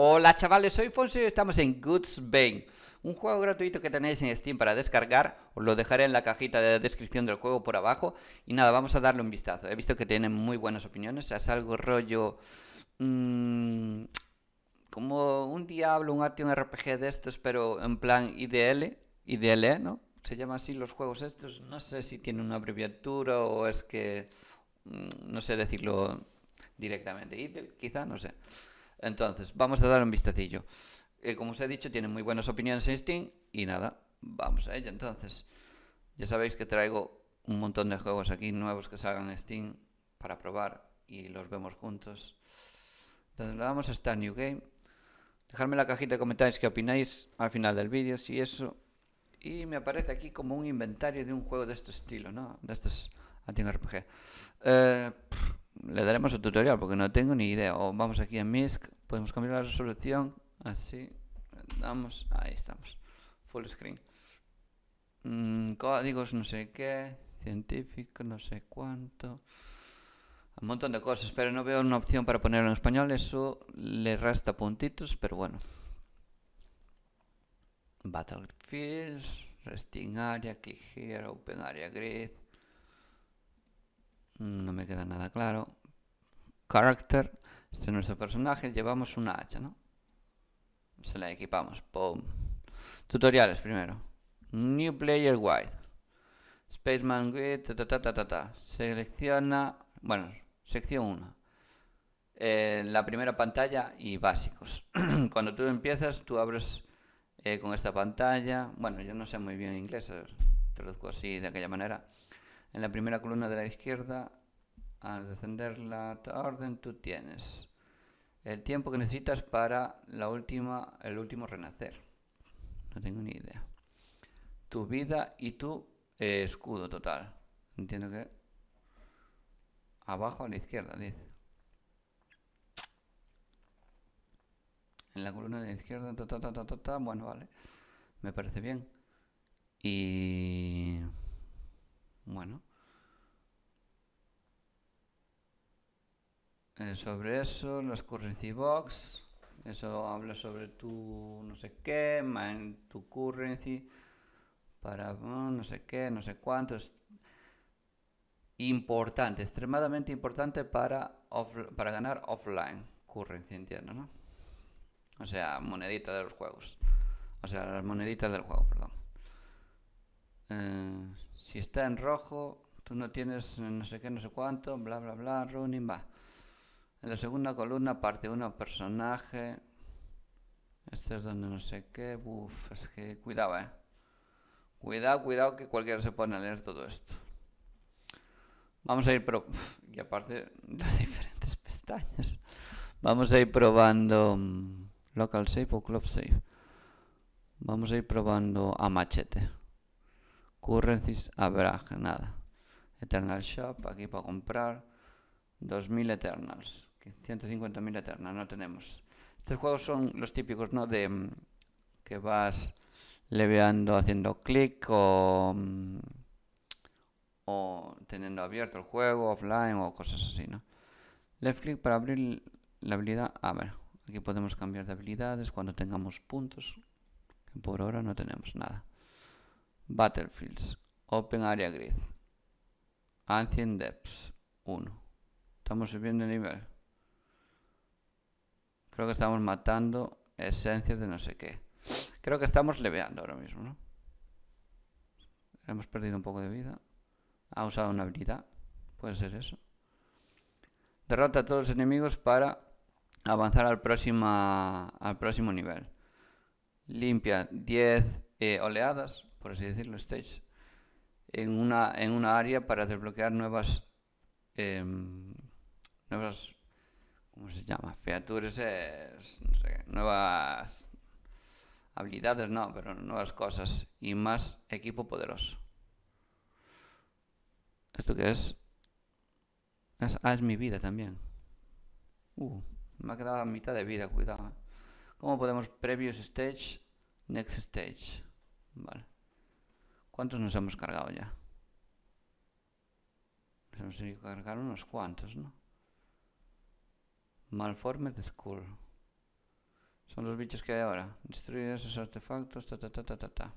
Hola chavales, soy Fonsi y estamos en Goods Bane, un juego gratuito que tenéis en Steam para descargar, os lo dejaré en la cajita de descripción del juego por abajo y nada, vamos a darle un vistazo. He visto que tienen muy buenas opiniones, es algo rollo... Mm, como un diablo, un action RPG de estos, pero en plan IDL, IDL, ¿no? Se llama así los juegos estos, no sé si tiene una abreviatura o es que... Mm, no sé decirlo directamente, IDL quizá, no sé. Entonces, vamos a dar un vistacillo. Eh, como os he dicho, tiene muy buenas opiniones en Steam y nada, vamos a ello. Entonces, ya sabéis que traigo un montón de juegos aquí nuevos que salgan en Steam para probar y los vemos juntos. Entonces, vamos a esta New Game. Dejadme la cajita de comentarios que opináis al final del vídeo, si eso. Y me aparece aquí como un inventario de un juego de este estilo, ¿no? De estos anti-RPG. Eh, le daremos un tutorial porque no tengo ni idea. vamos aquí en MISC, podemos cambiar la resolución, así, damos, ahí estamos, full screen. Mm, códigos, no sé qué, científico, no sé cuánto, un montón de cosas, pero no veo una opción para ponerlo en español, eso le resta puntitos, pero bueno. Battlefields, Resting Area, Click Open Area Grid. Mm, no me queda nada claro. Character, este es nuestro personaje, llevamos una hacha, ¿no? Se la equipamos, ¡pum! Tutoriales primero. New Player Wide. Spaceman Grid, ta, Selecciona, bueno, sección 1. Eh, la primera pantalla y básicos. Cuando tú empiezas, tú abres eh, con esta pantalla. Bueno, yo no sé muy bien inglés, eh, traduzco así de aquella manera. En la primera columna de la izquierda, al descender la orden, tú tienes el tiempo que necesitas para la última, el último renacer. No tengo ni idea. Tu vida y tu escudo total. Entiendo que abajo a la izquierda, dice. En la columna de la izquierda, ta, ta, ta, bueno, vale. Me parece bien. Y bueno. Eh, sobre eso, las currency box, eso habla sobre tu no sé qué, tu currency, para mm, no sé qué, no sé cuántos. Importante, extremadamente importante para, para ganar offline currency, entiendo, ¿no? O sea, moneditas de los juegos. O sea, las moneditas del juego, perdón. Eh, si está en rojo, tú no tienes no sé qué, no sé cuánto, bla, bla, bla, running, va. En la segunda columna, parte uno personaje. Este es donde no sé qué, uff, es que cuidado, eh. Cuidado, cuidado, que cualquiera se pone a leer todo esto. Vamos a ir pro y aparte las diferentes pestañas. Vamos a ir probando mm, local save o club save. Vamos a ir probando a machete. Currencies Average, nada. Eternal Shop, aquí para comprar. 2000 Eternals. 150.000 Eternals, no tenemos. Estos juegos son los típicos, ¿no? De mm, que vas leveando haciendo clic o, mm, o teniendo abierto el juego offline o cosas así, ¿no? Left click para abrir la habilidad. A ver, aquí podemos cambiar de habilidades cuando tengamos puntos. Que por ahora no tenemos nada. Battlefields, Open Area Grid, Ancient Depths 1. Estamos subiendo el nivel. Creo que estamos matando esencias de no sé qué. Creo que estamos leveando ahora mismo, ¿no? Hemos perdido un poco de vida. Ha usado una habilidad. Puede ser eso. Derrota a todos los enemigos para avanzar al, próximo al próximo nivel. Limpia 10 eh, oleadas por así decirlo, stage, en una, en una área para desbloquear nuevas, em, nuevas, ¿cómo se llama? Features, eh, no sé, nuevas habilidades, no, pero nuevas cosas y más equipo poderoso. ¿Esto qué es? es ah, es mi vida también. Uh, me ha quedado mitad de vida, cuidado. ¿eh? ¿Cómo podemos? Previous stage, next stage. Vale. ¿Cuántos nos hemos cargado ya? Nos hemos tenido que cargar unos cuantos, ¿no? Malformed school. Son los bichos que hay ahora. Destruir esos artefactos, ta ta ta ta ta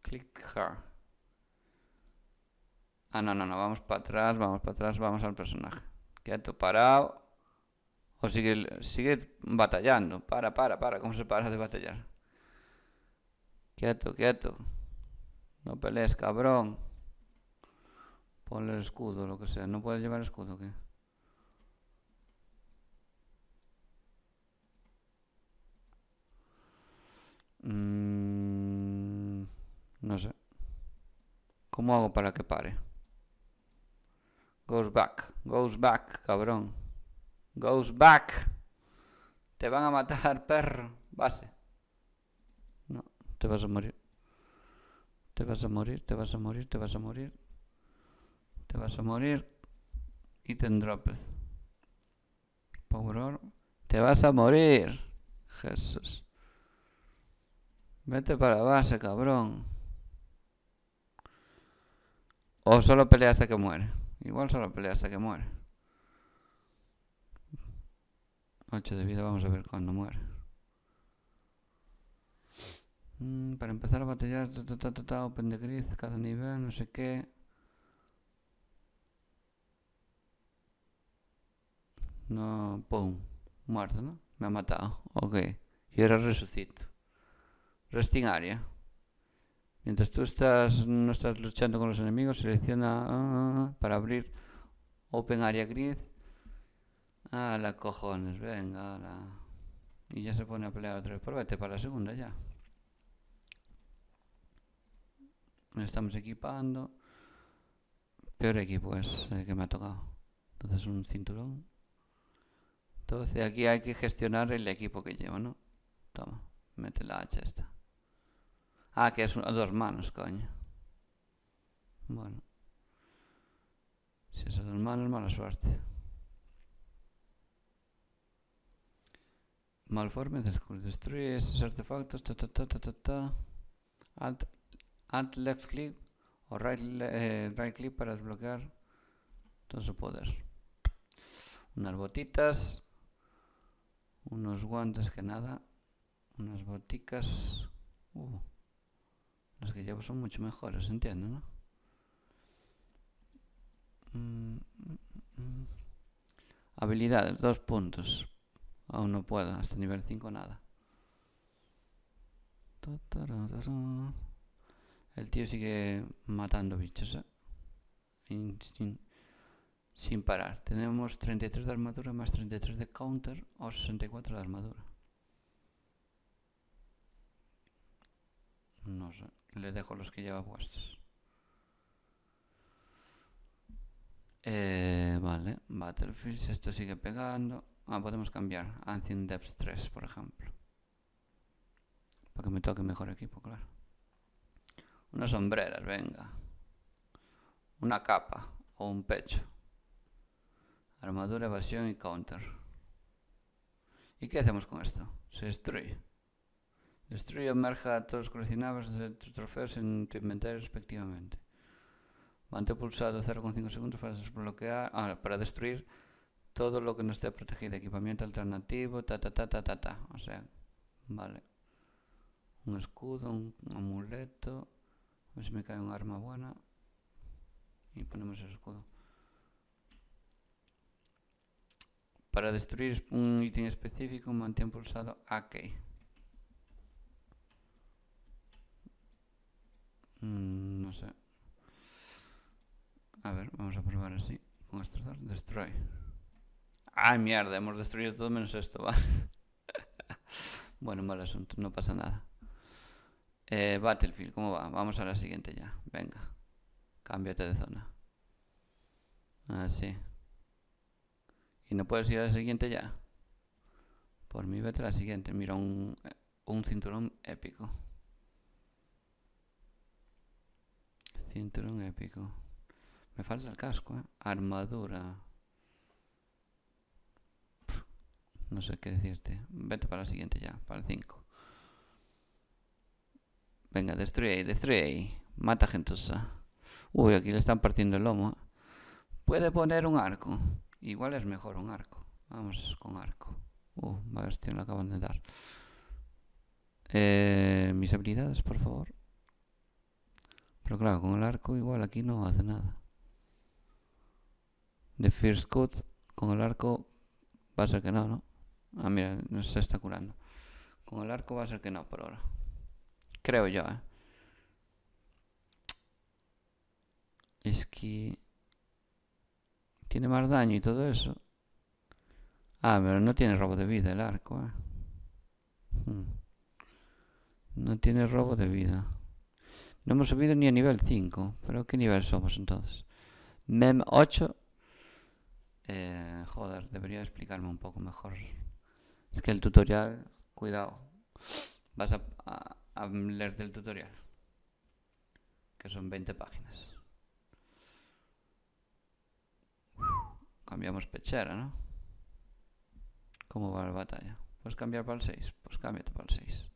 Click her. Ah, no, no, no. Vamos para atrás, vamos para atrás, vamos al personaje. Quieto, parado. O sigue, sigue batallando. Para, para, para. ¿Cómo se para de batallar? Quieto, quieto. No pelees, cabrón. Ponle el escudo, lo que sea. ¿No puedes llevar el escudo qué? Mm, no sé. ¿Cómo hago para que pare? Goes back. Goes back, cabrón. Goes back. Te van a matar, perro. Base te vas a morir, te vas a morir, te vas a morir, te vas a morir, te vas a morir y te endropes. Power te vas a morir, Jesús. Vete para la base, cabrón. O solo pelea hasta que muere. Igual solo pelea hasta que muere. 8 de vida, vamos a ver cuándo muere. Mm, para empezar a batallar, ta, ta, ta, open de grid, cada nivel, no sé qué. No, pum, muerto, ¿no? Me ha matado, ok. Y ahora resucito. Resting área. Mientras tú estás, no estás luchando con los enemigos, selecciona ah, ah, ah, para abrir Open Area Grid. Ah, la cojones, venga, Y ya se pone a pelear otra vez. Pero para la segunda ya. nos estamos equipando. Peor equipo es el que me ha tocado. Entonces un cinturón. Entonces aquí hay que gestionar el equipo que llevo, ¿no? Toma, mete la hacha esta. Ah, que es a dos manos, coño. Bueno. Si es a dos manos, mala suerte. Malforme, destruye estos artefactos, Add left click o eh, right, click para desbloquear todo su poder. Unas botitas, unos guantes que nada, unas boticas. Uh, las que llevo son mucho mejores, entiendo, ¿no? Mm, mm, mm, Habilidades, dos puntos. Aún no puedo, hasta nivel 5 nada. El tío sigue matando bichos, ¿eh? sin, parar. Tenemos 33 de armadura más 33 de counter o 64 de armadura. No sé, le dejo los que lleva puestos. Eh, vale, Battlefields, esto sigue pegando. Ah, podemos cambiar. Ancient depths 3, por ejemplo. Para que me toque mejor equipo, claro. Unas sombreras, venga. Una capa o un pecho. Armadura, evasión y counter. ¿Y qué hacemos con esto? Se destruye. Destruye o merja todos los coleccionables de trofeos en tu inventario respectivamente. Mantén pulsado 0,5 segundos para desbloquear, ah, para destruir todo lo que no esté protegido. Equipamiento alternativo, ta ta ta ta ta ta. O sea, vale. Un escudo, un amuleto, a ver si me cae un arma buena. Y ponemos el escudo. Para destruir un ítem específico, mantén pulsado AK. Mm, no sé. A ver, vamos a probar así. Con este Destroy. ¡Ay, mierda! Hemos destruido todo menos esto, va. bueno, mal asunto, no pasa nada. Eh, Battlefield, ¿cómo va? Vamos a la siguiente ya. Venga. Cámbiate de zona. Así. Ah, ¿Y no puedes ir a la siguiente ya? Por mí vete a la siguiente. Mira, un, cinturón épico. Cinturón épico. Me falta el casco, ¿eh? Armadura. no sé qué decirte. Vete para la siguiente ya, para el 5. Venga, destruye ahí, destruye Mata gentuza. Uy, aquí le están partiendo el lomo. ¿eh? Puede poner un arco. Igual es mejor un arco. Vamos con arco. Uh, a ver si lo acaban de dar. Eh, mis habilidades, por favor. Pero claro, con el arco igual aquí no hace nada. The First Cut con el arco va a ser que no, ¿no? Ah, mira, no se está curando. Con el arco va a ser que no por ahora creo yo. ¿eh? Es que... Tiene más daño y todo eso. Ah, pero no tiene robo de vida el arco. ¿eh? Hmm. No tiene robo de vida. No hemos subido ni a nivel 5. ¿Pero qué nivel somos entonces? Mem 8. Eh, joder, debería explicarme un poco mejor. Es que el tutorial, cuidado. Vas a a leer del tutorial, que son 20 páginas. Cambiamos pechera, ¿no? ¿Cómo va la batalla? pues cambiar para el 6? Pues cámbiate para el 6.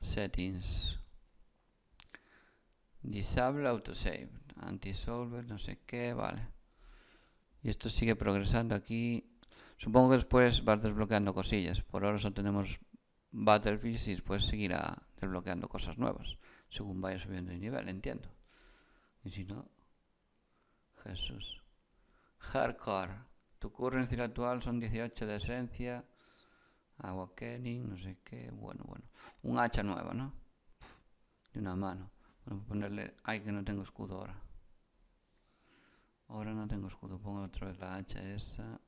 Settings. Disable autosave. Anti-solver, no sé qué, vale. Y esto sigue progresando aquí Supongo que después vas desbloqueando cosillas. Por ahora solo tenemos battlefields y después seguirá desbloqueando cosas nuevas. Según vaya subiendo de nivel, entiendo. Y si no... Jesús. Hardcore. Tu currency actual son 18 de esencia. Agua Kenning, no sé qué. Bueno, bueno. Un hacha nueva, ¿no? de una mano. Bueno, ponerle... Ay, que no tengo escudo ahora. Ahora no tengo escudo. Pongo otra vez la hacha esa.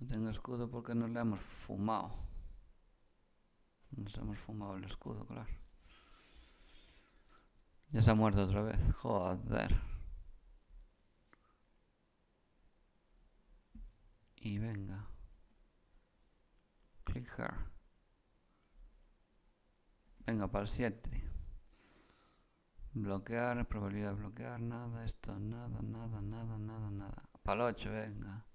No tengo escudo porque no le hemos fumado. Nos hemos fumado el escudo, claro. Ya se ha muerto otra vez. Joder. Y venga. Click Venga, para el 7. Bloquear, probabilidad de bloquear, nada, esto, nada, nada, nada, nada, nada. Para el 8, venga.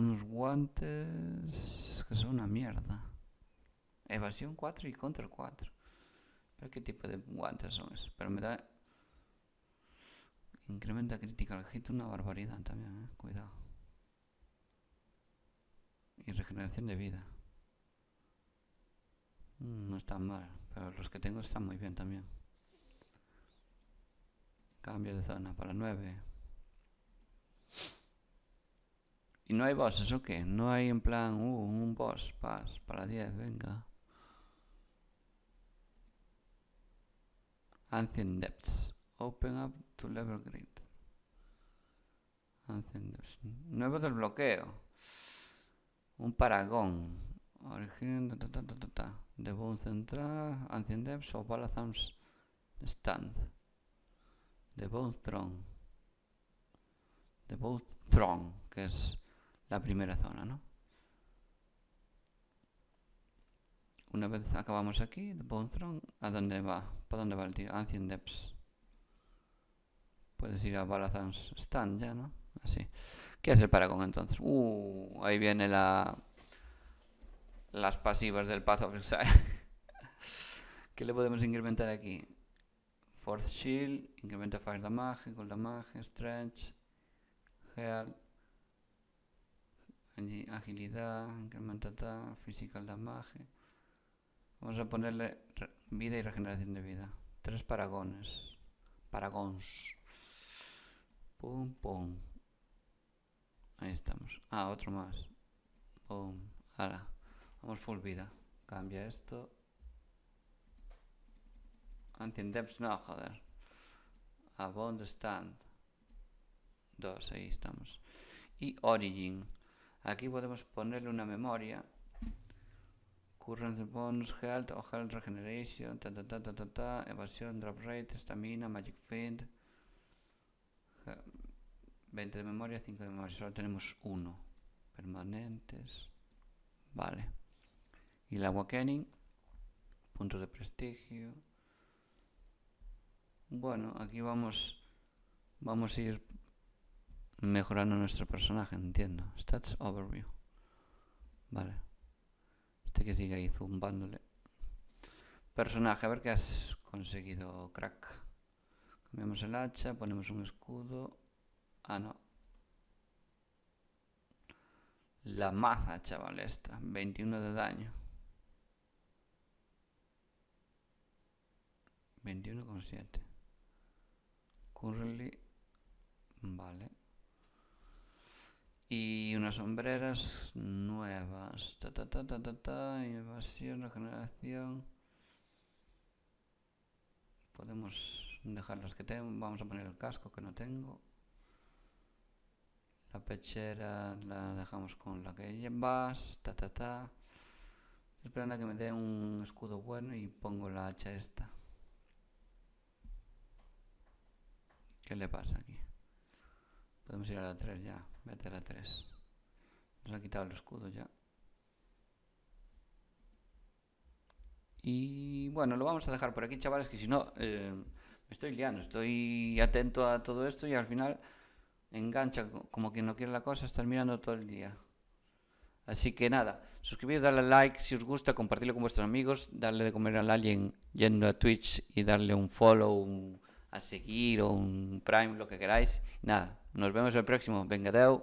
Unos guantes que son una mierda. Evasión 4 y contra 4. ¿Pero qué tipo de guantes son esos? Pero me da... Incrementa crítica al hit una barbaridad también, eh. Cuidado. Y regeneración de vida. Mm, no están mal, pero los que tengo están muy bien también. Cambio de zona para 9. ¿Y no hay bosses o qué? No hay en plan, uh, un boss, paz, para 10, venga. Ancient Depths. Open up to level grid. Ancient Depths. Nuevo desbloqueo. Un paragón. Origen. Ta, ta, De Bone Central. Ancient Depths o Balazam's Stand. de Bone Throne. de Bone Throne, que es la primera zona, ¿no? Una vez acabamos aquí, Bone Throne, ¿a dónde va? ¿Para dónde va el tío? Ancient Depths. Puedes ir a Balazans Stand ya, ¿no? Así. ¿Qué hacer el con entonces? Uh, ahí viene la... Las pasivas del Path of Exile. ¿Qué le podemos incrementar aquí? Force Shield, incrementa Fire Damage, Gold Damage, Stretch, Health agilidad, incrementada, physical damage. Vamos a ponerle vida y regeneración de vida. Tres paragones. Paragons. Pum, pum. Ahí estamos. Ah, otro más. Pum. Ahora. Vamos full vida. Cambia esto. anti depths, no, joder. Abond stand. Dos, ahí estamos. Y origin. Aquí podemos ponerle una memoria. Current bonus, health o health regeneration, ta ta ta ta ta, ta evasión, drop rate, stamina, magic feed 20 de memoria, 5 de memoria, solo tenemos uno. Permanentes. Vale. Y la Awakening, puntos de prestigio. Bueno, aquí vamos, vamos a ir mejorando nuestro personaje, entiendo. Stats overview. Vale. Este que sigue ahí zumbándole. Personaje, a ver qué has conseguido, crack. Cambiamos el hacha, ponemos un escudo. Ah, no. La maza, chaval, esta. 21 de daño. 21,7. Curly. Vale y unas sombreras nuevas. Ta, ta, ta, ta, ta, invasión, regeneración. Podemos dejar las que tengo. Vamos a poner el casco que no tengo. La pechera la dejamos con la que llevas. Ta, ta, ta. Esperando a que me dé un escudo bueno y pongo la hacha esta. ¿Qué le pasa aquí? Podemos ir a la 3 ya. Vete a la 3. Nos ha quitado el escudo ya. Y bueno, lo vamos a dejar por aquí, chavales, que si no, eh, me estoy liando. Estoy atento a todo esto y al final engancha como quien no quiere la cosa, estar mirando todo el día. Así que nada, suscribiros, darle like si os gusta, compartirlo con vuestros amigos, darle de comer al alien yendo a Twitch y darle un follow, a seguir o un prime, lo que queráis. Nada, nos vemos el próximo. Venga,